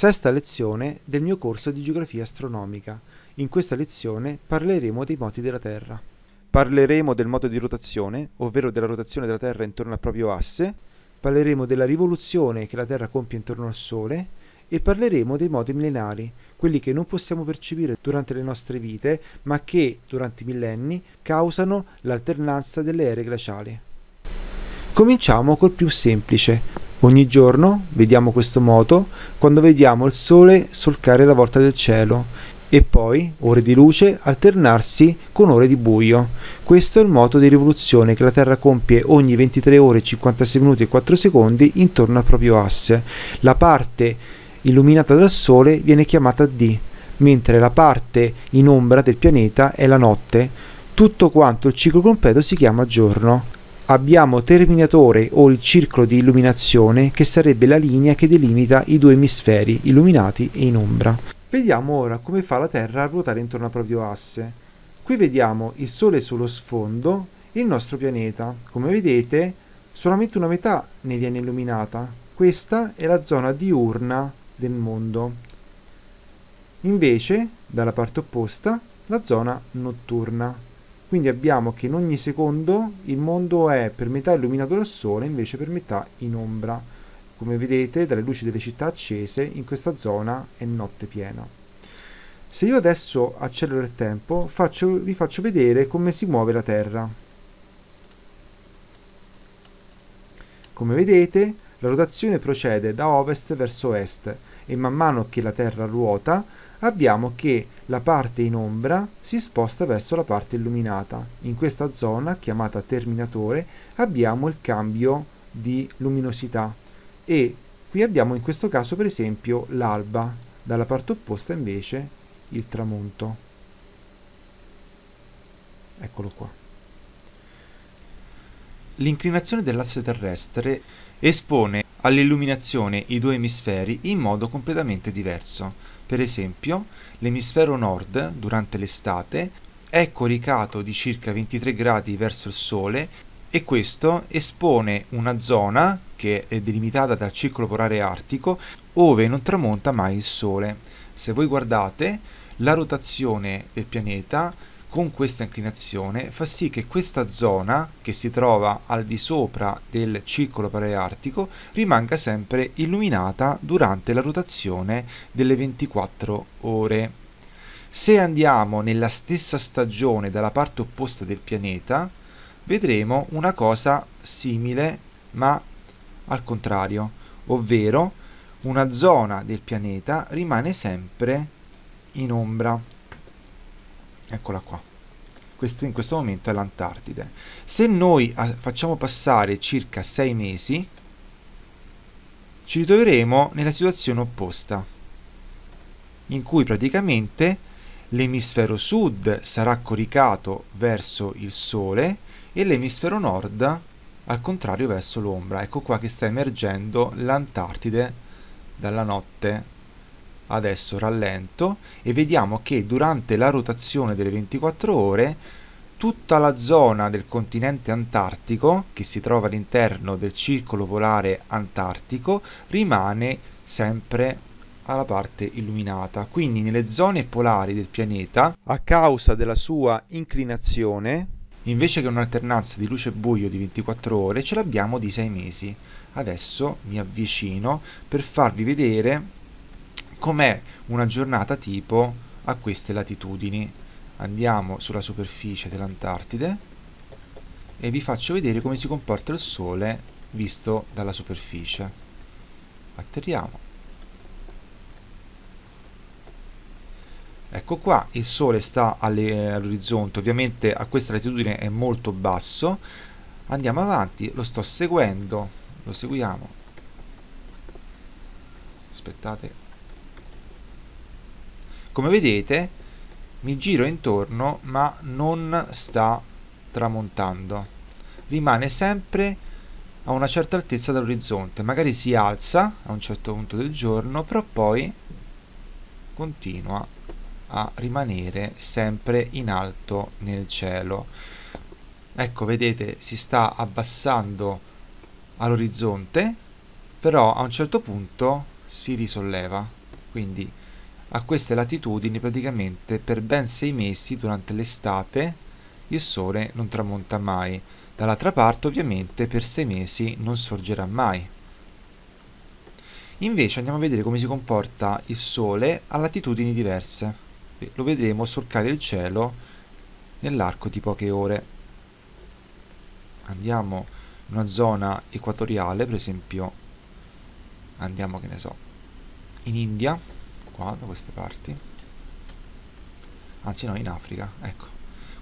Sesta lezione del mio corso di geografia astronomica. In questa lezione parleremo dei moti della Terra. Parleremo del moto di rotazione, ovvero della rotazione della Terra intorno al proprio asse, parleremo della rivoluzione che la Terra compie intorno al Sole e parleremo dei moti millenari, quelli che non possiamo percepire durante le nostre vite, ma che durante i millenni causano l'alternanza delle ere glaciali. Cominciamo col più semplice, Ogni giorno vediamo questo moto quando vediamo il sole solcare la volta del cielo e poi ore di luce alternarsi con ore di buio. Questo è il moto di rivoluzione che la Terra compie ogni 23 ore 56 minuti e 4 secondi intorno al proprio asse. La parte illuminata dal sole viene chiamata D, mentre la parte in ombra del pianeta è la notte. Tutto quanto il ciclo completo si chiama giorno abbiamo Terminatore o il circolo di illuminazione che sarebbe la linea che delimita i due emisferi illuminati e in ombra. Vediamo ora come fa la Terra a ruotare intorno al proprio asse. Qui vediamo il Sole sullo sfondo e il nostro pianeta. Come vedete solamente una metà ne viene illuminata. Questa è la zona diurna del mondo. Invece, dalla parte opposta, la zona notturna quindi abbiamo che in ogni secondo il mondo è per metà illuminato dal sole invece per metà in ombra come vedete dalle luci delle città accese in questa zona è notte piena se io adesso accelero il tempo faccio, vi faccio vedere come si muove la terra come vedete la rotazione procede da ovest verso est e man mano che la terra ruota abbiamo che la parte in ombra si sposta verso la parte illuminata. In questa zona, chiamata terminatore, abbiamo il cambio di luminosità e qui abbiamo in questo caso per esempio l'alba, dalla parte opposta invece il tramonto. Eccolo qua. L'inclinazione dell'asse terrestre espone all'illuminazione i due emisferi in modo completamente diverso. Per esempio, l'emisfero nord, durante l'estate, è coricato di circa 23 gradi verso il sole e questo espone una zona che è delimitata dal circolo polare artico ove non tramonta mai il sole. Se voi guardate, la rotazione del pianeta con questa inclinazione fa sì che questa zona che si trova al di sopra del circolo paleartico rimanga sempre illuminata durante la rotazione delle 24 ore. Se andiamo nella stessa stagione dalla parte opposta del pianeta, vedremo una cosa simile ma al contrario, ovvero una zona del pianeta rimane sempre in ombra eccola qua questo, in questo momento è l'Antartide se noi ah, facciamo passare circa 6 mesi ci ritroveremo nella situazione opposta in cui praticamente l'emisfero sud sarà coricato verso il sole e l'emisfero nord al contrario verso l'ombra. Ecco qua che sta emergendo l'Antartide dalla notte adesso rallento e vediamo che durante la rotazione delle 24 ore tutta la zona del continente antartico che si trova all'interno del circolo polare antartico rimane sempre alla parte illuminata. Quindi nelle zone polari del pianeta, a causa della sua inclinazione, invece che un'alternanza di luce e buio di 24 ore, ce l'abbiamo di 6 mesi. Adesso mi avvicino per farvi vedere com'è una giornata tipo a queste latitudini. Andiamo sulla superficie dell'Antartide e vi faccio vedere come si comporta il Sole visto dalla superficie. Atterriamo. Ecco qua, il Sole sta all'orizzonte, ovviamente a questa latitudine è molto basso. Andiamo avanti, lo sto seguendo, lo seguiamo. Aspettate, come vedete mi giro intorno ma non sta tramontando rimane sempre a una certa altezza dall'orizzonte magari si alza a un certo punto del giorno però poi continua a rimanere sempre in alto nel cielo ecco vedete si sta abbassando all'orizzonte però a un certo punto si risolleva quindi a queste latitudini praticamente per ben sei mesi durante l'estate il sole non tramonta mai, dall'altra parte ovviamente per sei mesi non sorgerà mai. Invece andiamo a vedere come si comporta il sole a latitudini diverse. Lo vedremo solcare il cielo nell'arco di poche ore. Andiamo in una zona equatoriale, per esempio andiamo che ne so, in India qua da queste parti anzi no in Africa ecco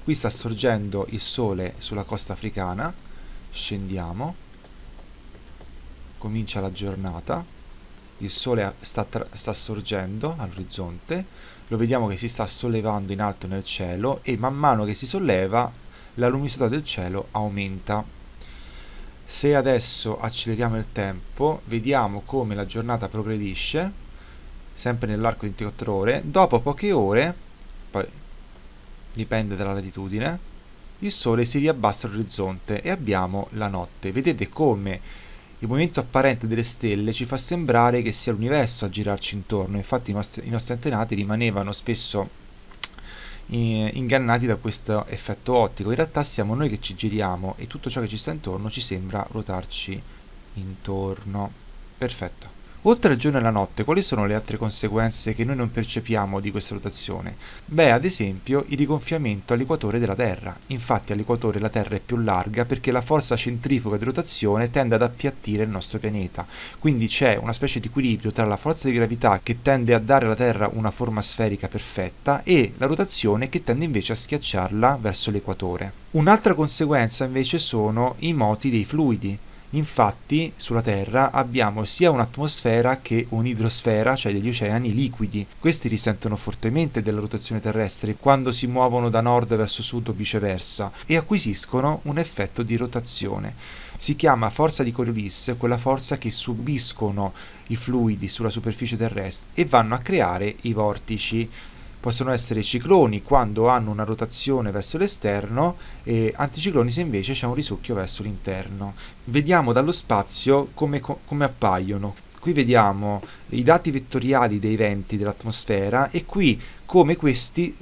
qui sta sorgendo il sole sulla costa africana scendiamo comincia la giornata il sole sta, sta sorgendo all'orizzonte lo vediamo che si sta sollevando in alto nel cielo e man mano che si solleva la luminosità del cielo aumenta se adesso acceleriamo il tempo vediamo come la giornata progredisce sempre nell'arco di 24 ore, dopo poche ore, poi dipende dalla latitudine, il sole si riabbassa all'orizzonte e abbiamo la notte. Vedete come il movimento apparente delle stelle ci fa sembrare che sia l'universo a girarci intorno, infatti i nostri, i nostri antenati rimanevano spesso eh, ingannati da questo effetto ottico, in realtà siamo noi che ci giriamo e tutto ciò che ci sta intorno ci sembra ruotarci intorno. Perfetto. Oltre al giorno e alla notte, quali sono le altre conseguenze che noi non percepiamo di questa rotazione? Beh, ad esempio, il rigonfiamento all'equatore della Terra. Infatti all'equatore la Terra è più larga perché la forza centrifuga di rotazione tende ad appiattire il nostro pianeta. Quindi c'è una specie di equilibrio tra la forza di gravità che tende a dare alla Terra una forma sferica perfetta e la rotazione che tende invece a schiacciarla verso l'equatore. Un'altra conseguenza invece sono i moti dei fluidi. Infatti sulla Terra abbiamo sia un'atmosfera che un'idrosfera, cioè degli oceani liquidi. Questi risentono fortemente della rotazione terrestre quando si muovono da nord verso sud o viceversa e acquisiscono un effetto di rotazione. Si chiama forza di Coriolis quella forza che subiscono i fluidi sulla superficie terrestre e vanno a creare i vortici possono essere cicloni quando hanno una rotazione verso l'esterno e anticicloni se invece c'è un risucchio verso l'interno. Vediamo dallo spazio come, come appaiono. Qui vediamo i dati vettoriali dei venti dell'atmosfera e qui come questi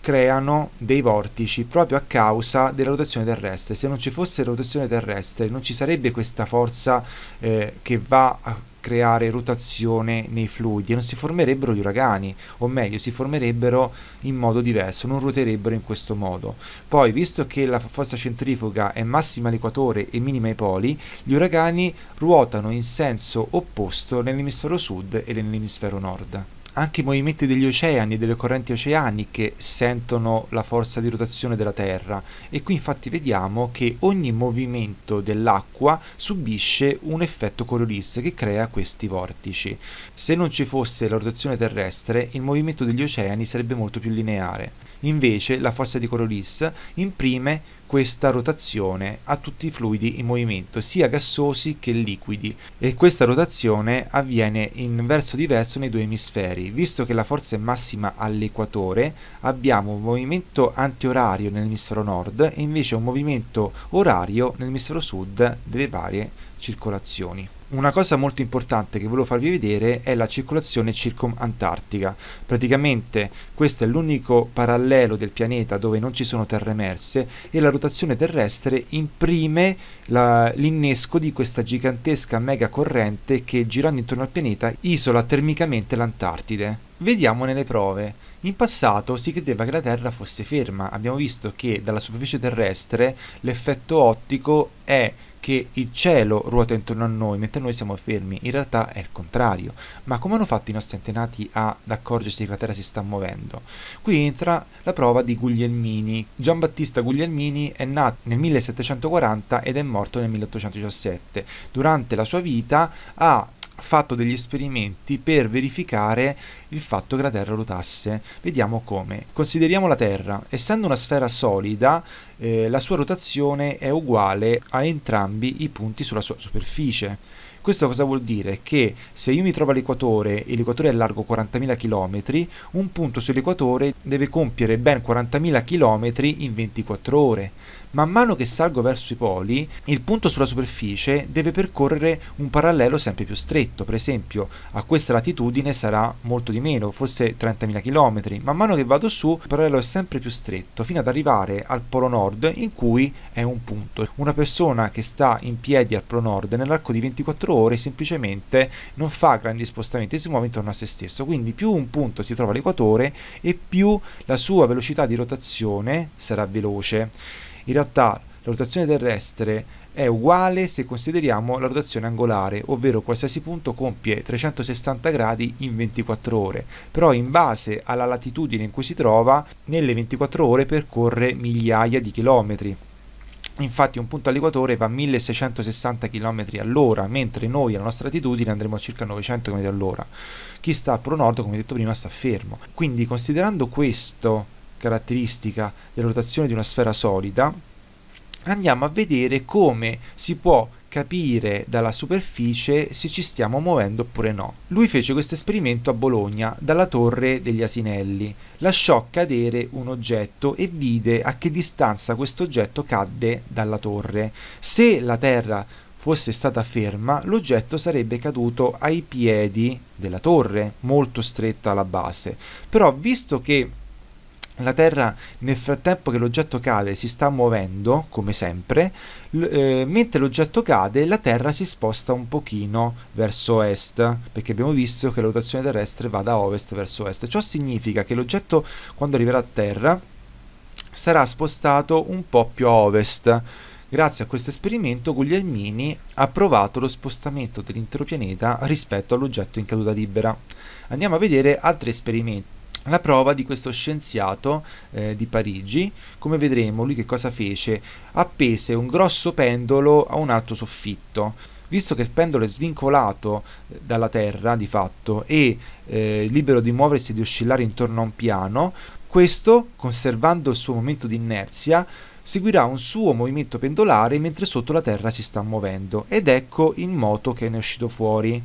creano dei vortici proprio a causa della rotazione terrestre. Se non ci fosse la rotazione terrestre non ci sarebbe questa forza eh, che va a creare rotazione nei fluidi e non si formerebbero gli uragani, o meglio si formerebbero in modo diverso, non ruoterebbero in questo modo. Poi, visto che la forza centrifuga è massima all'equatore e minima ai poli, gli uragani ruotano in senso opposto nell'emisfero sud e nell'emisfero nord anche i movimenti degli oceani e delle correnti oceaniche sentono la forza di rotazione della Terra e qui infatti vediamo che ogni movimento dell'acqua subisce un effetto Coriolis che crea questi vortici. Se non ci fosse la rotazione terrestre il movimento degli oceani sarebbe molto più lineare. Invece la forza di Coriolis imprime questa rotazione a tutti i fluidi in movimento, sia gassosi che liquidi, e questa rotazione avviene in verso diverso nei due emisferi. Visto che la forza è massima all'equatore, abbiamo un movimento antiorario nell'emisfero nord e invece un movimento orario nell'emisfero sud delle varie circolazioni. Una cosa molto importante che volevo farvi vedere è la circolazione circumantartica. Praticamente questo è l'unico parallelo del pianeta dove non ci sono terre emerse e la rotazione terrestre imprime l'innesco di questa gigantesca mega corrente che girando intorno al pianeta isola termicamente l'Antartide. Vediamo nelle prove. In passato si credeva che la Terra fosse ferma, abbiamo visto che dalla superficie terrestre l'effetto ottico è che il cielo ruota intorno a noi mentre noi siamo fermi, in realtà è il contrario. Ma come hanno fatto i nostri antenati ad accorgersi che la Terra si sta muovendo? Qui entra la prova di Guglielmini. Giambattista Guglielmini è nato nel 1740 ed è morto nel 1817. Durante la sua vita ha fatto degli esperimenti per verificare il fatto che la Terra rotasse. Vediamo come. Consideriamo la Terra. Essendo una sfera solida, eh, la sua rotazione è uguale a entrambi i punti sulla sua superficie. Questo cosa vuol dire? Che se io mi trovo all'equatore e l'equatore è largo 40.000 km, un punto sull'equatore deve compiere ben 40.000 km in 24 ore. Man mano che salgo verso i poli, il punto sulla superficie deve percorrere un parallelo sempre più stretto, per esempio a questa latitudine sarà molto di meno, forse 30.000 km. Man mano che vado su, il parallelo è sempre più stretto, fino ad arrivare al polo nord in cui è un punto. Una persona che sta in piedi al polo nord nell'arco di 24 ore semplicemente non fa grandi spostamenti, si muove intorno a se stesso, quindi più un punto si trova all'equatore e più la sua velocità di rotazione sarà veloce. In realtà la rotazione terrestre è uguale se consideriamo la rotazione angolare, ovvero qualsiasi punto compie 360 gradi in 24 ore, però in base alla latitudine in cui si trova, nelle 24 ore percorre migliaia di chilometri. Infatti un punto all'equatore va a 1660 km all'ora, mentre noi alla nostra latitudine andremo a circa 900 km all'ora. Chi sta a Pro Nord, come detto prima, sta fermo. Quindi considerando questo caratteristica della rotazione di una sfera solida, andiamo a vedere come si può capire dalla superficie se ci stiamo muovendo oppure no. Lui fece questo esperimento a Bologna dalla torre degli asinelli, lasciò cadere un oggetto e vide a che distanza questo oggetto cadde dalla torre. Se la Terra fosse stata ferma, l'oggetto sarebbe caduto ai piedi della torre, molto stretta alla base. Però visto che la Terra nel frattempo che l'oggetto cade si sta muovendo, come sempre, l- eh, mentre l'oggetto cade la Terra si sposta un pochino verso est, perché abbiamo visto che la rotazione terrestre va da ovest verso est. Ciò significa che l'oggetto quando arriverà a Terra sarà spostato un po' più a ovest. Grazie a questo esperimento Guglielmini ha provato lo spostamento dell'intero pianeta rispetto all'oggetto in caduta libera. Andiamo a vedere altri esperimenti la prova di questo scienziato eh, di Parigi. Come vedremo, lui che cosa fece? Appese un grosso pendolo a un alto soffitto. Visto che il pendolo è svincolato eh, dalla terra di fatto e eh, libero di muoversi e di oscillare intorno a un piano, questo, conservando il suo momento di inerzia, seguirà un suo movimento pendolare mentre sotto la terra si sta muovendo ed ecco il moto che ne è uscito fuori.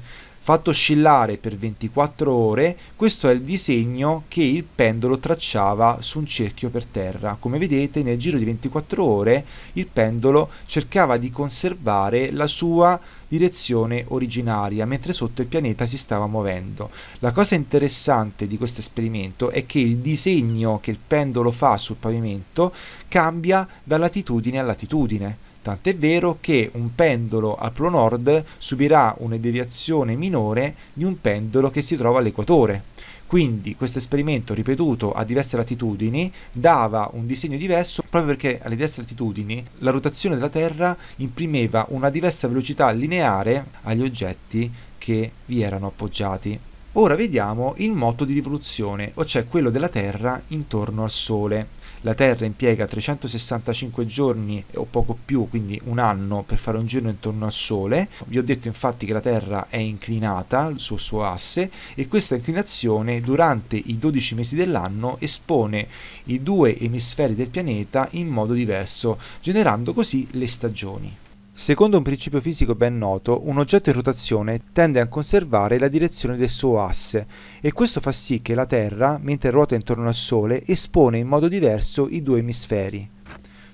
Fatto oscillare per 24 ore, questo è il disegno che il pendolo tracciava su un cerchio per terra. Come vedete, nel giro di 24 ore il pendolo cercava di conservare la sua direzione originaria, mentre sotto il pianeta si stava muovendo. La cosa interessante di questo esperimento è che il disegno che il pendolo fa sul pavimento cambia da latitudine a latitudine Tant'è vero che un pendolo al polo nord subirà una deviazione minore di un pendolo che si trova all'equatore. Quindi questo esperimento ripetuto a diverse latitudini dava un disegno diverso proprio perché alle diverse latitudini la rotazione della Terra imprimeva una diversa velocità lineare agli oggetti che vi erano appoggiati. Ora vediamo il moto di rivoluzione, cioè quello della Terra intorno al Sole la Terra impiega 365 giorni o poco più, quindi un anno, per fare un giro intorno al Sole. Vi ho detto infatti che la Terra è inclinata sul suo asse e questa inclinazione durante i 12 mesi dell'anno espone i due emisferi del pianeta in modo diverso, generando così le stagioni. Secondo un principio fisico ben noto, un oggetto in rotazione tende a conservare la direzione del suo asse e questo fa sì che la Terra, mentre ruota intorno al Sole, espone in modo diverso i due emisferi.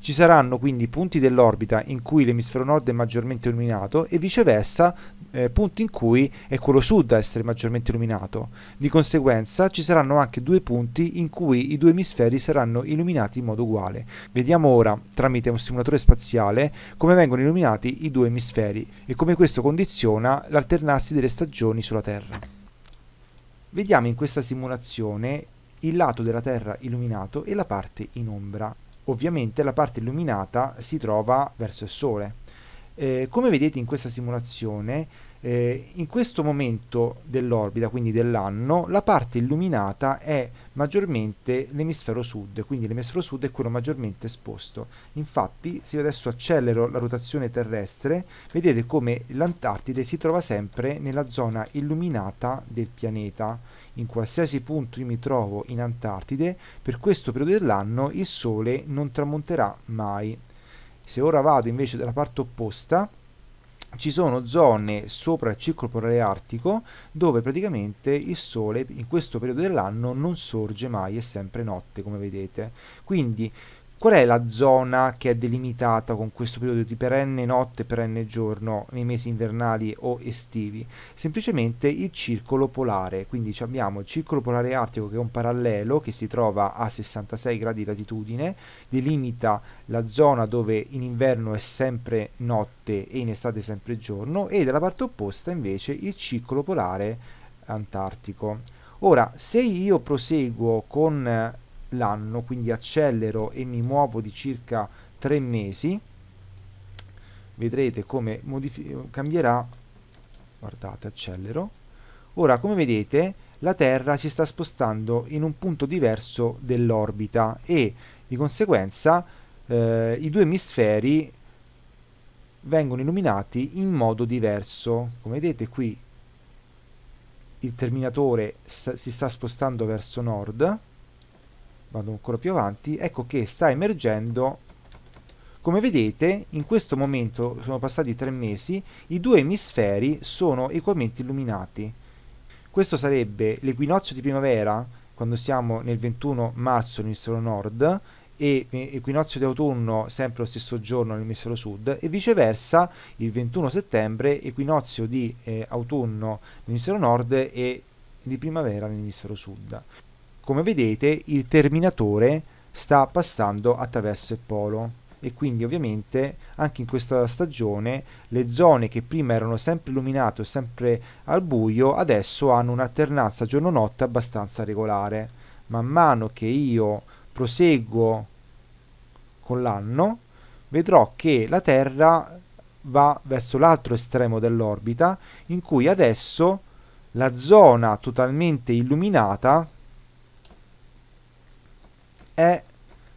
Ci saranno quindi punti dell'orbita in cui l'emisfero nord è maggiormente illuminato e viceversa eh, punti in cui è quello sud a essere maggiormente illuminato. Di conseguenza ci saranno anche due punti in cui i due emisferi saranno illuminati in modo uguale. Vediamo ora, tramite un simulatore spaziale, come vengono illuminati i due emisferi e come questo condiziona l'alternarsi delle stagioni sulla Terra. Vediamo in questa simulazione il lato della Terra illuminato e la parte in ombra. Ovviamente la parte illuminata si trova verso il Sole. Eh, come vedete in questa simulazione eh, in questo momento dell'orbita, quindi dell'anno, la parte illuminata è maggiormente l'emisfero sud, quindi l'emisfero sud è quello maggiormente esposto. Infatti, se io adesso accelero la rotazione terrestre, vedete come l'Antartide si trova sempre nella zona illuminata del pianeta. In qualsiasi punto io mi trovo in Antartide, per questo periodo dell'anno il sole non tramonterà mai. Se ora vado invece dalla parte opposta, ci sono zone sopra il circolo polare artico dove praticamente il sole in questo periodo dell'anno non sorge mai, è sempre notte come vedete. Quindi Qual è la zona che è delimitata con questo periodo di perenne notte e perenne giorno nei mesi invernali o estivi? Semplicemente il circolo polare, quindi abbiamo il circolo polare artico che è un parallelo che si trova a 66 gradi di latitudine, delimita la zona dove in inverno è sempre notte e in estate sempre giorno e dalla parte opposta invece il circolo polare antartico. Ora, se io proseguo con l'anno, quindi accelero e mi muovo di circa 3 mesi, vedrete come cambierà, guardate, accelero. Ora, come vedete, la Terra si sta spostando in un punto diverso dell'orbita e di conseguenza eh, i due emisferi vengono illuminati in modo diverso. Come vedete qui il terminatore sta si sta spostando verso nord, vado ancora più avanti, ecco che sta emergendo come vedete, in questo momento, sono passati tre mesi, i due emisferi sono equamente illuminati. Questo sarebbe l'equinozio di primavera, quando siamo nel 21 marzo nell'emisfero nord, e equinozio di autunno sempre lo stesso giorno nell'emisfero sud e viceversa il 21 settembre equinozio di eh, autunno nell'emisfero nord e di primavera nell'emisfero sud come vedete il terminatore sta passando attraverso il polo e quindi ovviamente anche in questa stagione le zone che prima erano sempre illuminate o sempre al buio adesso hanno un'alternanza giorno-notte abbastanza regolare. Man mano che io proseguo con l'anno vedrò che la Terra va verso l'altro estremo dell'orbita in cui adesso la zona totalmente illuminata è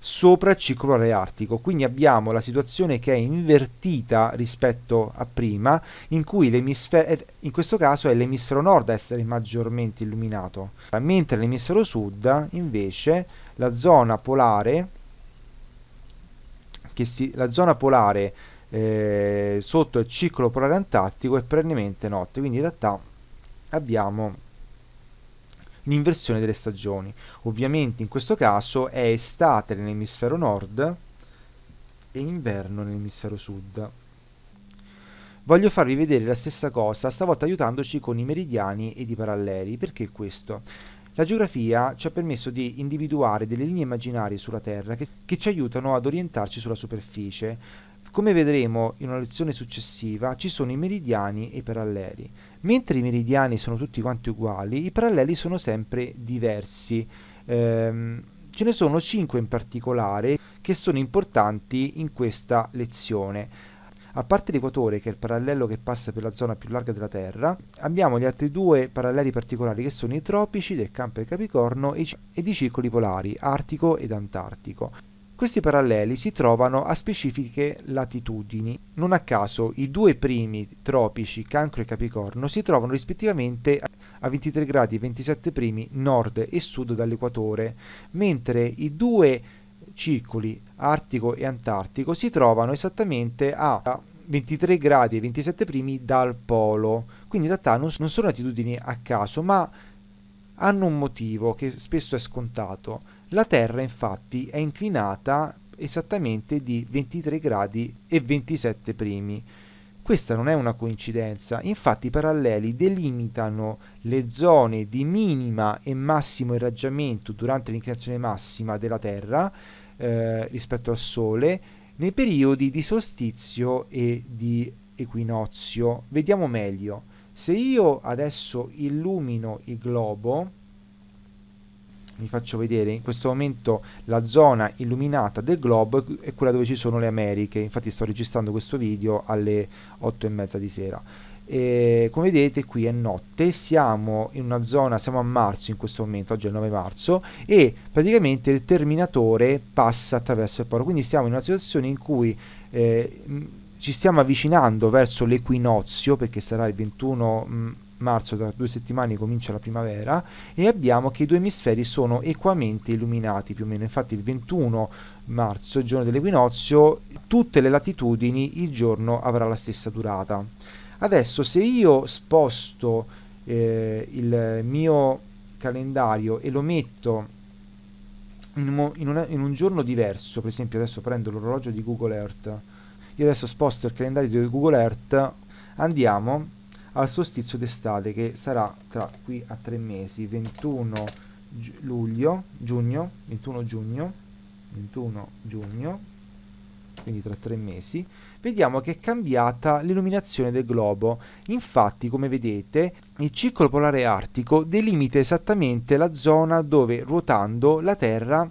sopra il ciclo re artico. Quindi abbiamo la situazione che è invertita rispetto a prima, in cui l'emisfero, in questo caso è l'emisfero nord a essere maggiormente illuminato, mentre l'emisfero sud invece la zona polare, che si, la zona polare eh, sotto il ciclo polare antartico è perennemente notte, quindi in realtà abbiamo l'inversione delle stagioni. Ovviamente in questo caso è estate nell'emisfero nord e inverno nell'emisfero sud. Voglio farvi vedere la stessa cosa, stavolta aiutandoci con i meridiani ed i paralleli. Perché questo? La geografia ci ha permesso di individuare delle linee immaginarie sulla Terra che, che, ci aiutano ad orientarci sulla superficie. Come vedremo in una lezione successiva, ci sono i meridiani e i paralleli. Mentre i meridiani sono tutti quanti uguali, i paralleli sono sempre diversi. Ehm, ce ne sono 5 in particolare che sono importanti in questa lezione. A parte l'equatore, che è il parallelo che passa per la zona più larga della Terra, abbiamo gli altri due paralleli particolari che sono i tropici del campo del Capricorno e, i circoli polari, Artico ed Antartico. Questi paralleli si trovano a specifiche latitudini. Non a caso i due primi tropici, Cancro e Capricorno, si trovano rispettivamente a 23 gradi e 27 primi nord e sud dall'equatore, mentre i due circoli Artico e Antartico si trovano esattamente a 23 gradi e 27 primi dal polo. Quindi in realtà non, sono latitudini a caso, ma hanno un motivo che spesso è scontato la Terra infatti è inclinata esattamente di 23 gradi e 27 primi. Questa non è una coincidenza, infatti i paralleli delimitano le zone di minima e massimo irraggiamento durante l'inclinazione massima della Terra eh, rispetto al Sole nei periodi di solstizio e di equinozio. Vediamo meglio. Se io adesso illumino il globo, vi faccio vedere in questo momento la zona illuminata del globo è quella dove ci sono le Americhe infatti sto registrando questo video alle 8 e mezza di sera e come vedete qui è notte siamo in una zona siamo a marzo in questo momento oggi è il 9 marzo e praticamente il terminatore passa attraverso il polo quindi siamo in una situazione in cui eh, ci stiamo avvicinando verso l'equinozio perché sarà il 21 mh, mm, marzo da due settimane comincia la primavera e abbiamo che i due emisferi sono equamente illuminati più o meno infatti il 21 marzo il giorno dell'equinozio tutte le latitudini il giorno avrà la stessa durata adesso se io sposto eh, il mio calendario e lo metto in un, in, un, in un giorno diverso per esempio adesso prendo l'orologio di Google Earth io adesso sposto il calendario di Google Earth andiamo al solstizio d'estate che sarà tra qui a tre mesi, 21 luglio, giugno, 21 giugno, 21 giugno, quindi tra tre mesi, vediamo che è cambiata l'illuminazione del globo. Infatti, come vedete, il circolo polare artico delimita esattamente la zona dove, ruotando, la Terra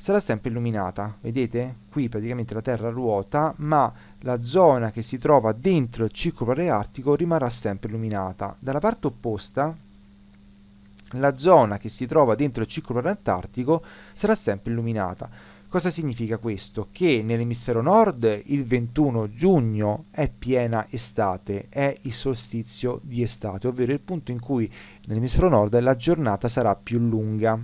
sarà sempre illuminata. Vedete? Qui praticamente la Terra ruota, ma la zona che si trova dentro il circolo artico rimarrà sempre illuminata. Dalla parte opposta, la zona che si trova dentro il circolo antartico sarà sempre illuminata. Cosa significa questo? Che nell'emisfero nord il 21 giugno è piena estate, è il solstizio di estate, ovvero il punto in cui nell'emisfero nord la giornata sarà più lunga.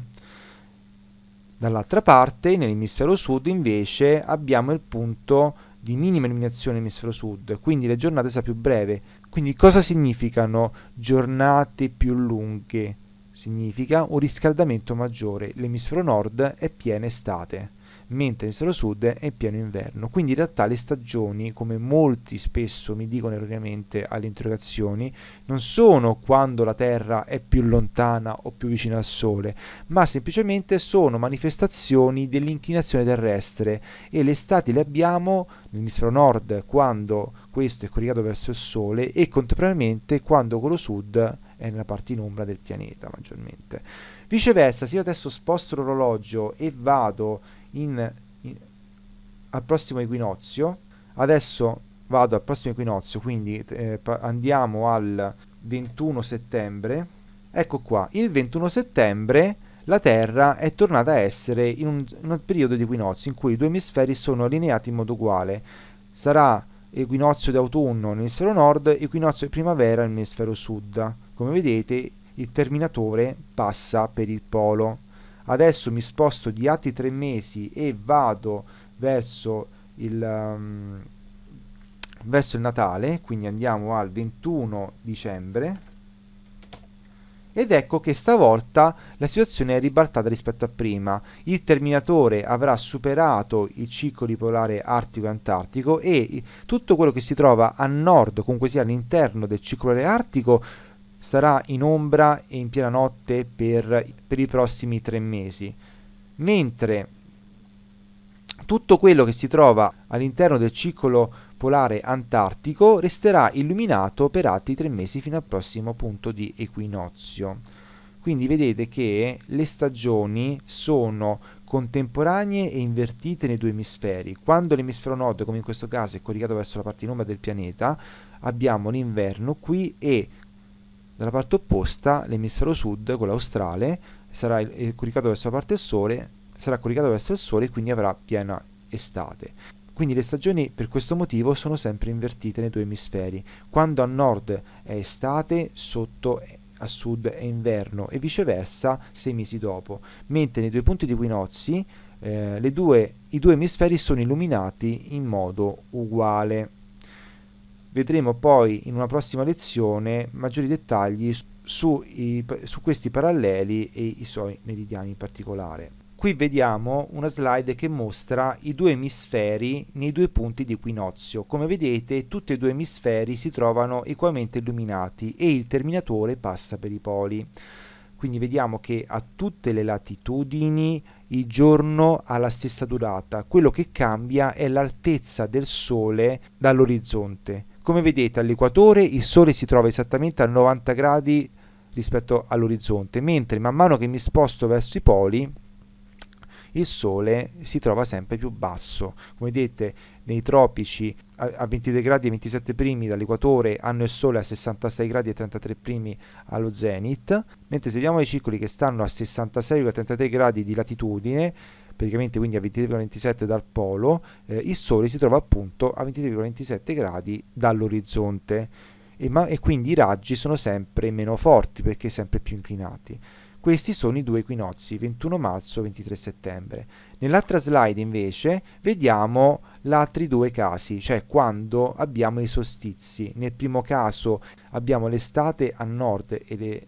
Dall'altra parte, nell'emisfero sud, invece, abbiamo il punto di minima illuminazione nell'emisfero sud, quindi le giornate sono più breve. Quindi cosa significano giornate più lunghe? Significa un riscaldamento maggiore. L'emisfero nord è piena estate mentre in Sero Sud è in pieno inverno. Quindi in realtà le stagioni, come molti spesso mi dicono erroneamente alle interrogazioni, non sono quando la Terra è più lontana o più vicina al Sole, ma semplicemente sono manifestazioni dell'inclinazione terrestre e le estati le abbiamo nell'emisfero nord quando questo è corrigato verso il Sole e contemporaneamente quando quello sud è nella parte in ombra del pianeta maggiormente. Viceversa, se io adesso sposto l'orologio e vado in, in, al prossimo equinozio. Adesso vado al prossimo equinozio, quindi eh, andiamo al 21 settembre. Ecco qua, il 21 settembre la Terra è tornata a essere in un, in un periodo di equinozio in cui i due emisferi sono allineati in modo uguale. Sarà equinozio d'autunno nell'emisfero nord, equinozio di primavera nell'emisfero sud. Come vedete il terminatore passa per il polo adesso mi sposto di altri tre mesi e vado verso il, um, verso il Natale, quindi andiamo al 21 dicembre, ed ecco che stavolta la situazione è ribaltata rispetto a prima. Il terminatore avrà superato il ciclo dipolare artico-antartico e e tutto quello che si trova a nord, comunque sia all'interno del ciclo artico, sarà in ombra e in piena notte per, per i prossimi tre mesi, mentre tutto quello che si trova all'interno del circolo polare antartico resterà illuminato per altri tre mesi fino al prossimo punto di equinozio. Quindi vedete che le stagioni sono contemporanee e invertite nei due emisferi. Quando l'emisfero nord, come in questo caso, è corrigato verso la parte in ombra del pianeta, abbiamo l'inverno qui e dalla parte opposta l'emisfero sud, quello australe, sarà coricato verso la parte del sole, sarà coricato verso il sole e quindi avrà piena estate. Quindi le stagioni per questo motivo sono sempre invertite nei due emisferi. Quando a nord è estate, sotto a sud è inverno e viceversa sei mesi dopo, mentre nei due punti di equinozi eh, i due emisferi sono illuminati in modo uguale. Vedremo poi in una prossima lezione maggiori dettagli su, i, su questi paralleli e i suoi meridiani in particolare. Qui vediamo una slide che mostra i due emisferi nei due punti di equinozio. Come vedete tutti e due emisferi si trovano equamente illuminati e il terminatore passa per i poli. Quindi vediamo che a tutte le latitudini il giorno ha la stessa durata, quello che cambia è l'altezza del Sole dall'orizzonte. Come vedete all'equatore il Sole si trova esattamente a 90 gradi rispetto all'orizzonte, mentre man mano che mi sposto verso i poli il Sole si trova sempre più basso. Come vedete, nei tropici a 22 gradi e 27 primi dall'equatore hanno il Sole a 66 gradi e 33 primi allo zenit, mentre se vediamo i circoli che stanno a 66 33 gradi di latitudine, praticamente quindi a 23,27 dal polo, eh, il Sole si trova appunto a 23,27 gradi dall'orizzonte e, ma, e quindi i raggi sono sempre meno forti perché sempre più inclinati. Questi sono i due equinozi, 21 marzo e 23 settembre. Nell'altra slide invece vediamo gli altri due casi, cioè quando abbiamo i solstizi. Nel primo caso abbiamo l'estate a nord e le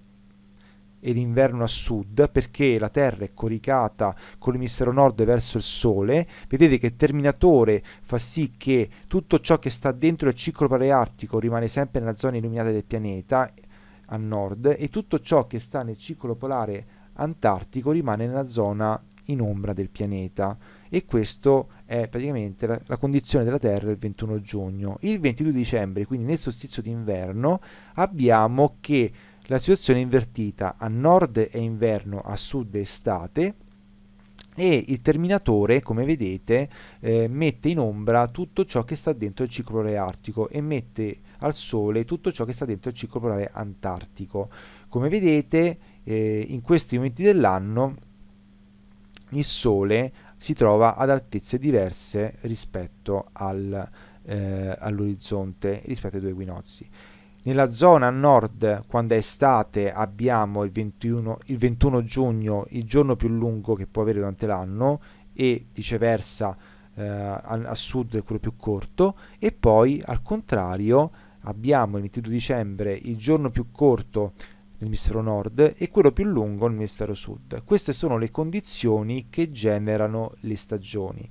e l'inverno a sud perché la Terra è coricata con l'emisfero nord verso il Sole, vedete che il Terminatore fa sì che tutto ciò che sta dentro il ciclo paleartico rimane sempre nella zona illuminata del pianeta a nord e tutto ciò che sta nel ciclo polare antartico rimane nella zona in ombra del pianeta e questa è praticamente la, la, condizione della Terra il 21 giugno. Il 22 dicembre, quindi nel solstizio d'inverno, abbiamo che la situazione è invertita, a nord è inverno, a sud è estate e il terminatore, come vedete, eh, mette in ombra tutto ciò che sta dentro il ciclo polare artico e mette al sole tutto ciò che sta dentro il ciclo polare antartico. Come vedete, eh, in questi momenti dell'anno il sole si trova ad altezze diverse rispetto al, eh, all'orizzonte, rispetto ai due equinozi. Nella zona nord, quando è estate, abbiamo il 21, il 21 giugno, il giorno più lungo che può avere durante l'anno, e viceversa eh, a, a sud è quello più corto, e poi al contrario abbiamo il 22 dicembre il giorno più corto nell'emisfero nord e quello più lungo nell'emisfero sud. Queste sono le condizioni che generano le stagioni.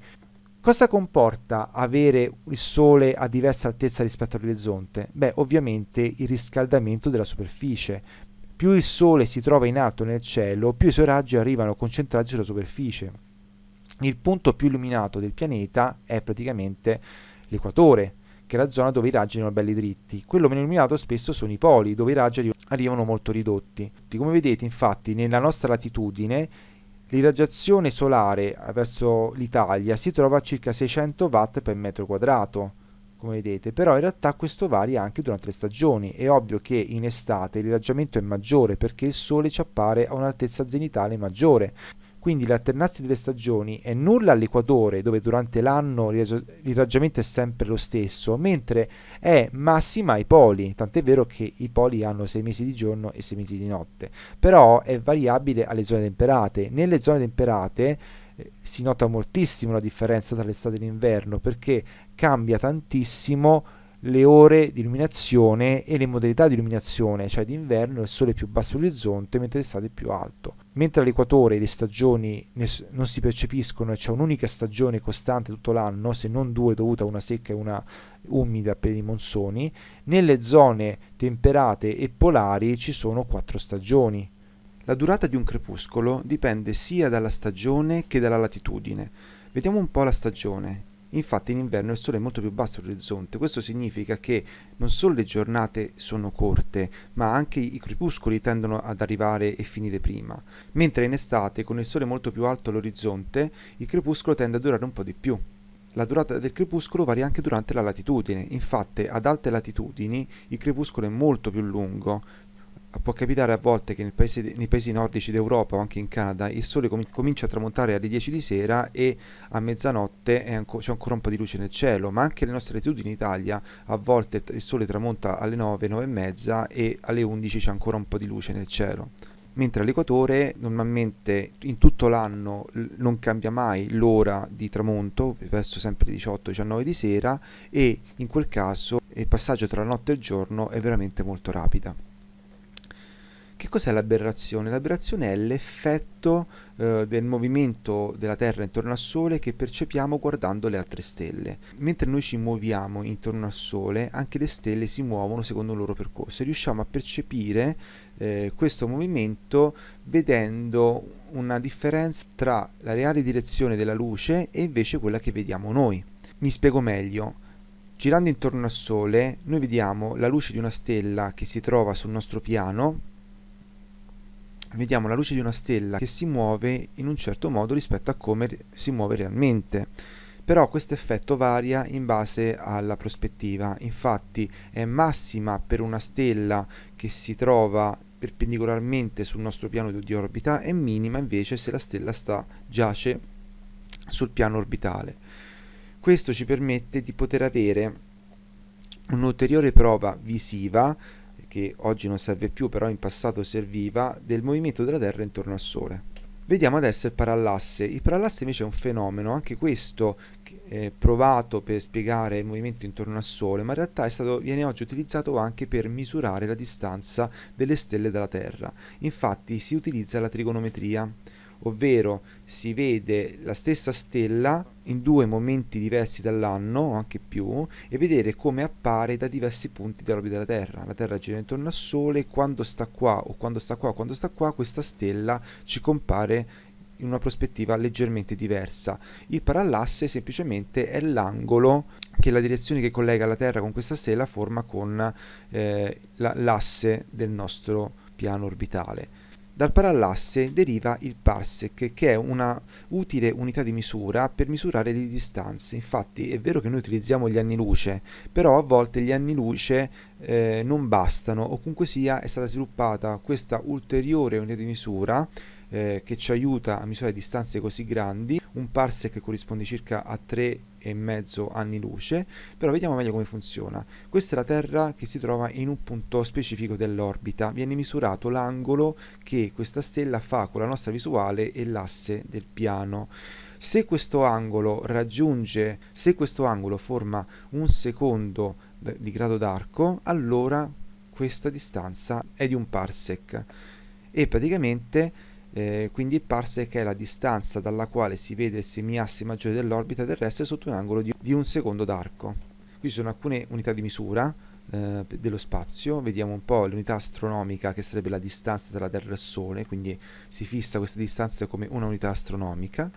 Cosa comporta avere il Sole a diversa altezza rispetto all'orizzonte? Beh, ovviamente il riscaldamento della superficie. Più il Sole si trova in alto nel cielo, più i suoi raggi arrivano concentrati sulla superficie. Il punto più illuminato del pianeta è praticamente l'equatore, che è la zona dove i raggi erano belli dritti. Quello meno illuminato spesso sono i poli, dove i raggi arrivano molto ridotti. Come vedete, infatti, nella nostra latitudine L'irraggiazione solare verso l'Italia si trova a circa 600 watt per metro quadrato, come vedete, però in realtà questo varia anche durante le stagioni. È ovvio che in estate l'irraggiamento è maggiore perché il sole ci appare a un'altezza zenitale maggiore quindi l'alternarsi delle stagioni è nulla all'equatore, dove durante l'anno l'irraggiamento è sempre lo stesso, mentre è massima ai poli, tant'è vero che i poli hanno 6 mesi di giorno e 6 mesi di notte, però è variabile alle zone temperate. Nelle zone temperate eh, si nota moltissimo la differenza tra l'estate e l'inverno perché cambia tantissimo le ore di illuminazione e le modalità di illuminazione, cioè d'inverno il sole è più basso all'orizzonte mentre l'estate è più alto. Mentre all'equatore le stagioni non si percepiscono e c'è un'unica stagione costante tutto l'anno, se non due dovuta a una secca e una umida per i monsoni, nelle zone temperate e polari ci sono quattro stagioni. La durata di un crepuscolo dipende sia dalla stagione che dalla latitudine. Vediamo un po' la stagione. Infatti in inverno il sole è molto più basso all'orizzonte, questo significa che non solo le giornate sono corte, ma anche i crepuscoli tendono ad arrivare e finire prima, mentre in estate con il sole molto più alto all'orizzonte il crepuscolo tende a durare un po' di più. La durata del crepuscolo varia anche durante la latitudine, infatti ad alte latitudini il crepuscolo è molto più lungo, può capitare a volte che paese, nei paesi nordici d'Europa o anche in Canada il sole com- comincia a tramontare alle 10 di sera e a mezzanotte anco- c'è ancora un po' di luce nel cielo, ma anche le nostre latitudini in Italia a volte il sole tramonta alle 9, 9 e mezza e alle 11 c'è ancora un po' di luce nel cielo. Mentre all'equatore normalmente in tutto l'anno non cambia mai l'ora di tramonto, verso sempre 18-19 di sera, e in quel caso il passaggio tra la notte e il giorno è veramente molto rapida. Che cos'è l'aberrazione? L'aberrazione è l'effetto eh, del movimento della Terra intorno al Sole che percepiamo guardando le altre stelle. Mentre noi ci muoviamo intorno al Sole, anche le stelle si muovono secondo il loro percorso e riusciamo a percepire eh, questo movimento vedendo una differenza tra la reale direzione della luce e invece quella che vediamo noi. Mi spiego meglio. Girando intorno al Sole, noi vediamo la luce di una stella che si trova sul nostro piano vediamo la luce di una stella che si muove in un certo modo rispetto a come si muove realmente. Però questo effetto varia in base alla prospettiva, infatti è massima per una stella che si trova perpendicolarmente sul nostro piano di orbita e minima invece se la stella sta, giace sul piano orbitale. Questo ci permette di poter avere un'ulteriore prova visiva che oggi non serve più, però in passato serviva, del movimento della Terra intorno al Sole. Vediamo adesso il parallasse. Il parallasse invece è un fenomeno, anche questo eh, provato per spiegare il movimento intorno al Sole, ma in realtà stato, viene oggi utilizzato anche per misurare la distanza delle stelle dalla Terra. Infatti si utilizza la trigonometria ovvero si vede la stessa stella in due momenti diversi dall'anno, o anche più, e vedere come appare da diversi punti dell'orbita della Terra. La Terra gira intorno al Sole e quando sta qua, o quando sta qua, o quando sta qua, questa stella ci compare in una prospettiva leggermente diversa. Il parallasse semplicemente è l'angolo che la direzione che collega la Terra con questa stella forma con eh, l'asse del nostro piano orbitale. Dal parallasse deriva il parsec, che è una utile unità di misura per misurare le distanze. Infatti è vero che noi utilizziamo gli anni luce, però a volte gli anni luce eh, non bastano, o comunque sia è stata sviluppata questa ulteriore unità di misura eh, che ci aiuta a misurare distanze così grandi. Un parsec corrisponde circa a 3 e mezzo anni luce, però vediamo meglio come funziona. Questa è la Terra che si trova in un punto specifico dell'orbita, viene misurato l'angolo che questa stella fa con la nostra visuale e l'asse del piano. Se questo angolo raggiunge, se questo angolo forma un secondo di grado d'arco, allora questa distanza è di un parsec e praticamente eh, quindi il parsec è la distanza dalla quale si vede il semiasse maggiore dell'orbita terrestre sotto un angolo di, di un secondo d'arco. Qui ci sono alcune unità di misura eh, dello spazio, vediamo un po' l'unità astronomica che sarebbe la distanza dalla Terra al Sole, quindi si fissa questa distanza come una unità astronomica.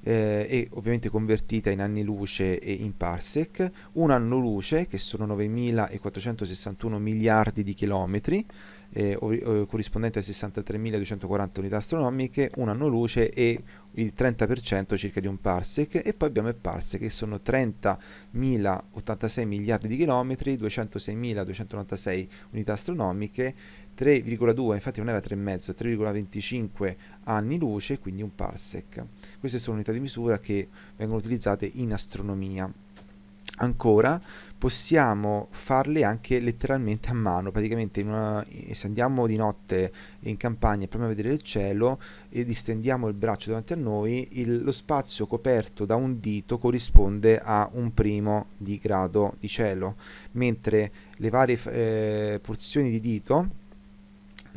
Eh, e ovviamente convertita in anni luce e in parsec, un anno luce che sono 9.461 miliardi di chilometri, eh, corrispondente a 63.240 unità astronomiche, un anno luce e il 30% circa di un parsec e poi abbiamo il parsec che sono 30.086 miliardi di chilometri, 206.296 unità astronomiche, 3,2, infatti non era 3,5, 3,25 anni luce, quindi un parsec. Queste sono unità di misura che vengono utilizzate in astronomia. Ancora, possiamo farle anche letteralmente a mano, praticamente una, eh, se andiamo di notte in campagna e proviamo a vedere il cielo e distendiamo il braccio davanti a noi, il, lo spazio coperto da un dito corrisponde a un primo di grado di cielo, mentre le varie eh, porzioni di dito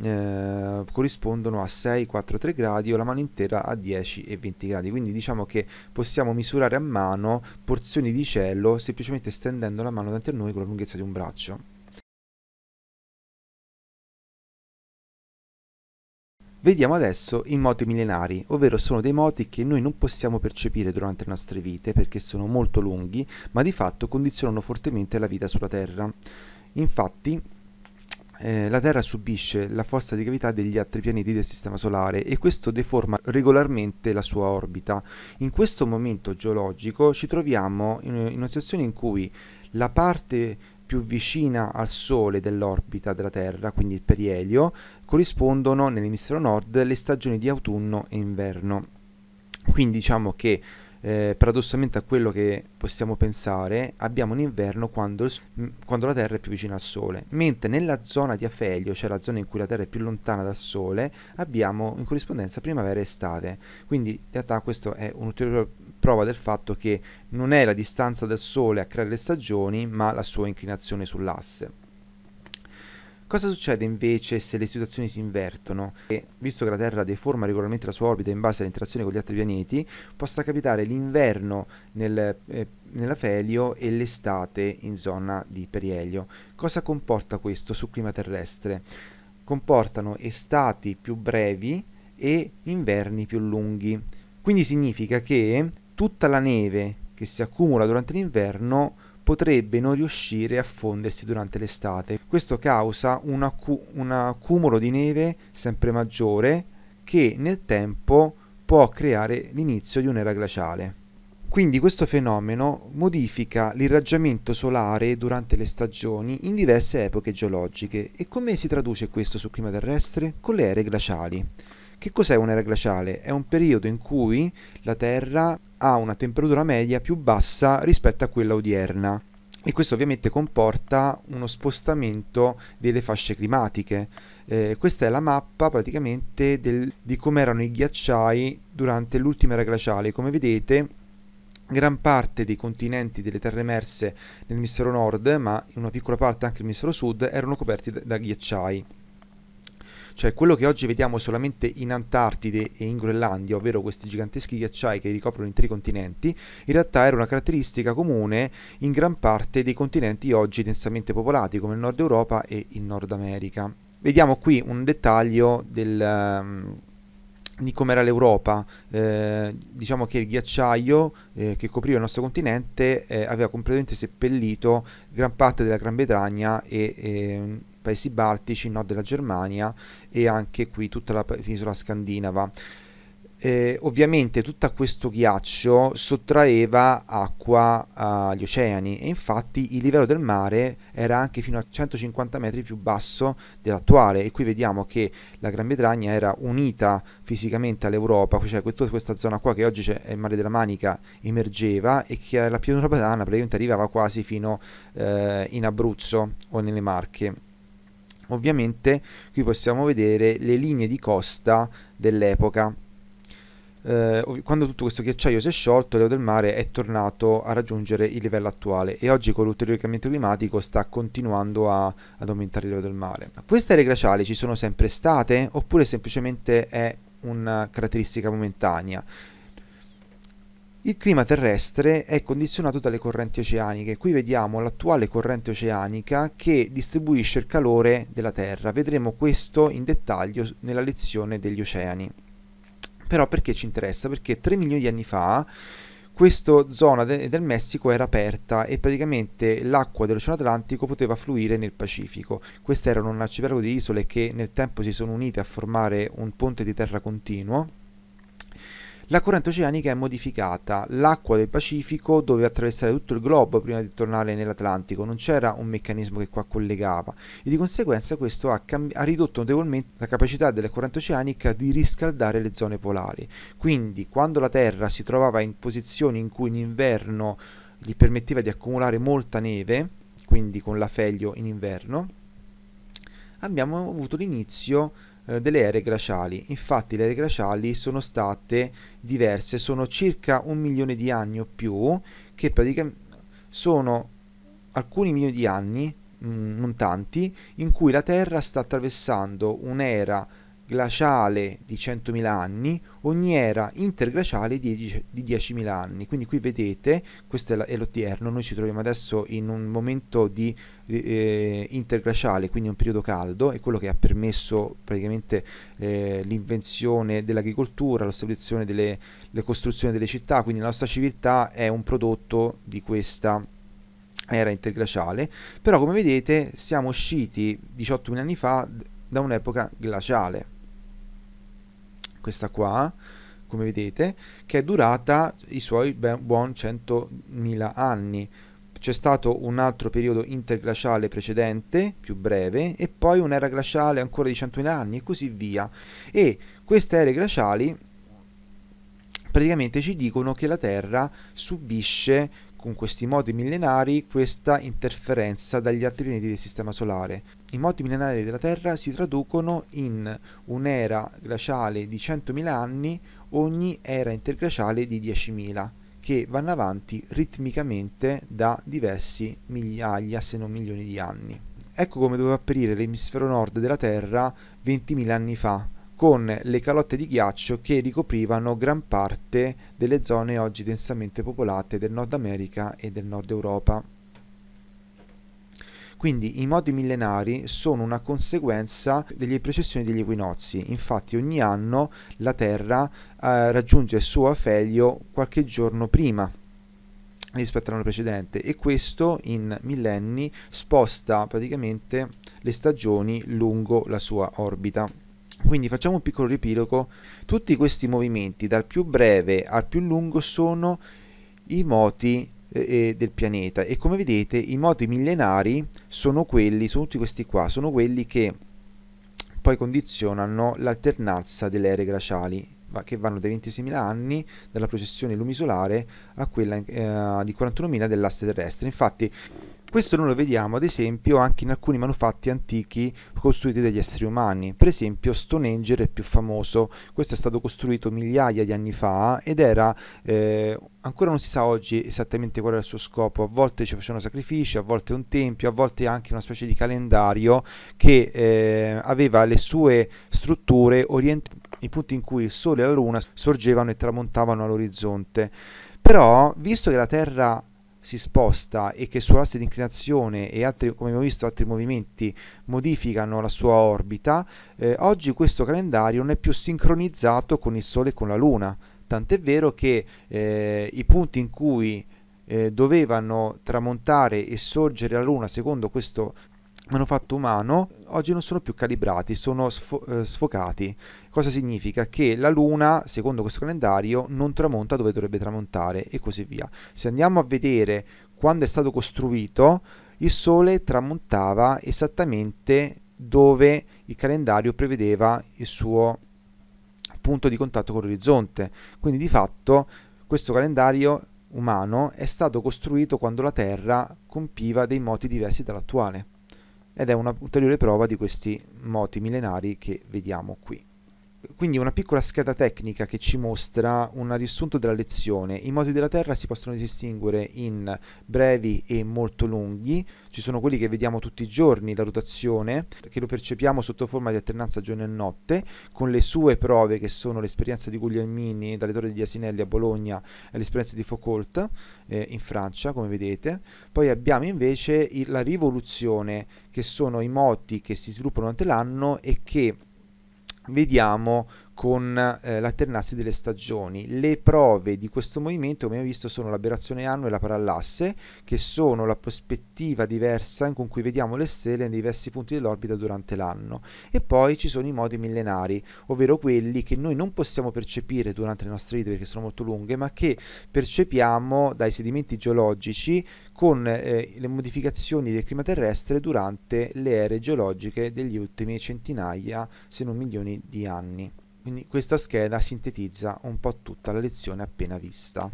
eh, corrispondono a 6, 4, 3 gradi o la mano intera a 10 e 20 gradi. Quindi diciamo che possiamo misurare a mano porzioni di cielo semplicemente stendendo la mano davanti a noi con la lunghezza di un braccio. Vediamo adesso i moti millenari, ovvero sono dei moti che noi non possiamo percepire durante le nostre vite perché sono molto lunghi, ma di fatto condizionano fortemente la vita sulla Terra. Infatti, eh, la Terra subisce la forza di gravità degli altri pianeti del Sistema Solare e questo deforma regolarmente la sua orbita. In questo momento geologico ci troviamo in, in una situazione in cui la parte più vicina al Sole dell'orbita della Terra, quindi il perielio, corrispondono nell'emisfero nord le stagioni di autunno e inverno. Quindi diciamo che eh, paradossalmente a quello che possiamo pensare, abbiamo un inverno quando, il, quando, la Terra è più vicina al Sole, mentre nella zona di Afelio, cioè la zona in cui la Terra è più lontana dal Sole, abbiamo in corrispondenza primavera e estate. Quindi in realtà questa è un'ulteriore prova del fatto che non è la distanza del Sole a creare le stagioni, ma la sua inclinazione sull'asse. Cosa succede invece se le situazioni si invertono? E, visto che la Terra deforma regolarmente la sua orbita in base all'interazione con gli altri pianeti, possa capitare l'inverno nel, eh, nell'afelio e l'estate in zona di perielio. Cosa comporta questo sul clima terrestre? Comportano estati più brevi e inverni più lunghi. Quindi significa che tutta la neve che si accumula durante l'inverno potrebbe non riuscire a fondersi durante l'estate. Questo causa un, accu- un accumulo di neve sempre maggiore che nel tempo può creare l'inizio di un'era glaciale. Quindi questo fenomeno modifica l'irraggiamento solare durante le stagioni in diverse epoche geologiche e come si traduce questo sul clima terrestre? Con le ere glaciali. Che cos'è un'era glaciale? È un periodo in cui la Terra ha una temperatura media più bassa rispetto a quella odierna e questo ovviamente comporta uno spostamento delle fasce climatiche. Eh, questa è la mappa praticamente del, di come erano i ghiacciai durante l'ultima era glaciale. Come vedete gran parte dei continenti delle terre emerse nel nell'emisfero nord, ma in una piccola parte anche nel nell'emisfero sud, erano coperti da, da ghiacciai. Cioè quello che oggi vediamo solamente in Antartide e in Groenlandia, ovvero questi giganteschi ghiacciai che ricoprono interi continenti, in realtà era una caratteristica comune in gran parte dei continenti oggi densamente popolati come il Nord Europa e il Nord America. Vediamo qui un dettaglio del... Um, di com'era l'Europa. Eh, diciamo che il ghiacciaio eh, che copriva il nostro continente eh, aveva completamente seppellito gran parte della Gran Bretagna e ehm, paesi baltici, nord della Germania e anche qui tutta la penisola scandinava. Eh, ovviamente tutto questo ghiaccio sottraeva acqua agli oceani e infatti il livello del mare era anche fino a 150 metri più basso dell'attuale e qui vediamo che la Gran Bretagna era unita fisicamente all'Europa, cioè questo, questa zona qua che oggi è il mare della Manica emergeva e che la pianura padana praticamente arrivava quasi fino eh, in Abruzzo o nelle Marche. Ovviamente qui possiamo vedere le linee di costa dell'epoca. Eh, quando tutto questo ghiacciaio si è sciolto, l'eo del mare è tornato a raggiungere il livello attuale e oggi con l'ulteriore cambiamento climatico sta continuando a, ad aumentare il livello del mare. queste aree glaciali ci sono sempre state oppure semplicemente è una caratteristica momentanea? Il clima terrestre è condizionato dalle correnti oceaniche. Qui vediamo l'attuale corrente oceanica che distribuisce il calore della Terra. Vedremo questo in dettaglio nella lezione degli oceani. Però perché ci interessa? Perché 3 milioni di anni fa questa zona de del Messico era aperta e praticamente l'acqua dell'Oceano Atlantico poteva fluire nel Pacifico. Queste erano un arcipelago di isole che nel tempo si sono unite a formare un ponte di terra continuo la corrente oceanica è modificata, l'acqua del Pacifico doveva attraversare tutto il globo prima di tornare nell'Atlantico, non c'era un meccanismo che qua collegava e di conseguenza questo ha, cambi- ha ridotto notevolmente la capacità della corrente oceanica di riscaldare le zone polari. Quindi quando la Terra si trovava in posizioni in cui in inverno gli permetteva di accumulare molta neve, quindi con la Felio in inverno, abbiamo avuto l'inizio eh, delle ere glaciali. Infatti le ere glaciali sono state diverse, sono circa un milione di anni o più, che praticamente sono alcuni milioni di anni, mh, mm, non tanti, in cui la Terra sta attraversando un'era glaciale di 100.000 anni, ogni era interglaciale di 10.000 anni. Quindi qui vedete, questo è l'odierno, noi ci troviamo adesso in un momento di eh, eh interglaciale, quindi un periodo caldo, è quello che ha permesso praticamente eh, l'invenzione dell'agricoltura, la stabilizzazione delle costruzioni delle città, quindi la nostra civiltà è un prodotto di questa era interglaciale, però come vedete siamo usciti 18.000 anni fa da un'epoca glaciale questa qua, come vedete, che è durata i suoi ben, buon 100.000 anni. C'è stato un altro periodo interglaciale precedente, più breve, e poi un'era glaciale ancora di 100.000 anni e così via. E queste ere glaciali praticamente ci dicono che la Terra subisce con questi moti millenari questa interferenza dagli altri pianeti del Sistema Solare. I moti millenari della Terra si traducono in un'era glaciale di 100.000 anni ogni era interglaciale di 10.000 che vanno avanti ritmicamente da diversi migliaia se non milioni di anni. Ecco come doveva apparire l'emisfero nord della Terra 20.000 anni fa, con le calotte di ghiaccio che ricoprivano gran parte delle zone oggi densamente popolate del Nord America e del Nord Europa. Quindi i modi millenari sono una conseguenza delle precessioni degli equinozi, infatti ogni anno la Terra eh, raggiunge il suo afelio qualche giorno prima rispetto all'anno precedente e questo in millenni sposta praticamente le stagioni lungo la sua orbita. Quindi facciamo un piccolo riepilogo. Tutti questi movimenti, dal più breve al più lungo, sono i moti eh, eh, del pianeta e come vedete i moti millenari sono quelli, sono tutti questi qua, sono quelli che poi condizionano l'alternanza delle ere glaciali che vanno dai 26.000 anni dalla processione lumisolare a quella eh, di 41.000 dell'asse terrestre. Infatti questo noi lo vediamo ad esempio anche in alcuni manufatti antichi costruiti dagli esseri umani, per esempio Stonehenge è il più famoso, questo è stato costruito migliaia di anni fa ed era eh, ancora non si sa oggi esattamente qual era il suo scopo, a volte ci facevano sacrifici, a volte un tempio, a volte anche una specie di calendario che eh, aveva le sue strutture orientate i punti in cui il Sole e la Luna sorgevano e tramontavano all'orizzonte. Però, visto che la Terra si sposta e che sull'asse di inclinazione e altri, come abbiamo visto altri movimenti modificano la sua orbita, eh, oggi questo calendario non è più sincronizzato con il Sole e con la Luna, tant'è vero che eh, i punti in cui eh, dovevano tramontare e sorgere la Luna secondo questo manufatto umano oggi non sono più calibrati, sono sfo- eh, sfocati Cosa significa? Che la Luna, secondo questo calendario, non tramonta dove dovrebbe tramontare e così via. Se andiamo a vedere quando è stato costruito, il Sole tramontava esattamente dove il calendario prevedeva il suo punto di contatto con l'orizzonte. Quindi di fatto questo calendario umano è stato costruito quando la Terra compiva dei moti diversi dall'attuale ed è un'ulteriore prova di questi moti millenari che vediamo qui quindi una piccola scheda tecnica che ci mostra un riassunto della lezione. I modi della Terra si possono distinguere in brevi e molto lunghi, ci sono quelli che vediamo tutti i giorni, la rotazione, che lo percepiamo sotto forma di alternanza giorno e notte, con le sue prove che sono l'esperienza di Guglielmini dalle torri di Asinelli a Bologna e l'esperienza di Foucault eh, in Francia, come vedete. Poi abbiamo invece il, la rivoluzione, che sono i moti che si sviluppano durante l'anno e che vediamo con eh, l'alternarsi delle stagioni. Le prove di questo movimento, come abbiamo visto, sono l'aberrazione anno e la parallasse, che sono la prospettiva diversa in cui vediamo le stelle nei diversi punti dell'orbita durante l'anno. E poi ci sono i modi millenari, ovvero quelli che noi non possiamo percepire durante le nostre vite perché sono molto lunghe, ma che percepiamo dai sedimenti geologici con eh, le modificazioni del clima terrestre durante le ere geologiche degli ultimi centinaia, se non milioni di anni. Quindi questa scheda sintetizza un po' tutta la lezione appena vista.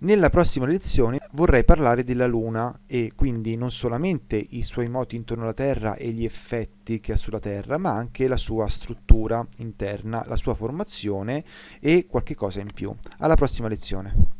Nella prossima lezione vorrei parlare della Luna e quindi non solamente i suoi moti intorno alla Terra e gli effetti che ha sulla Terra, ma anche la sua struttura interna, la sua formazione e qualche cosa in più. Alla prossima lezione.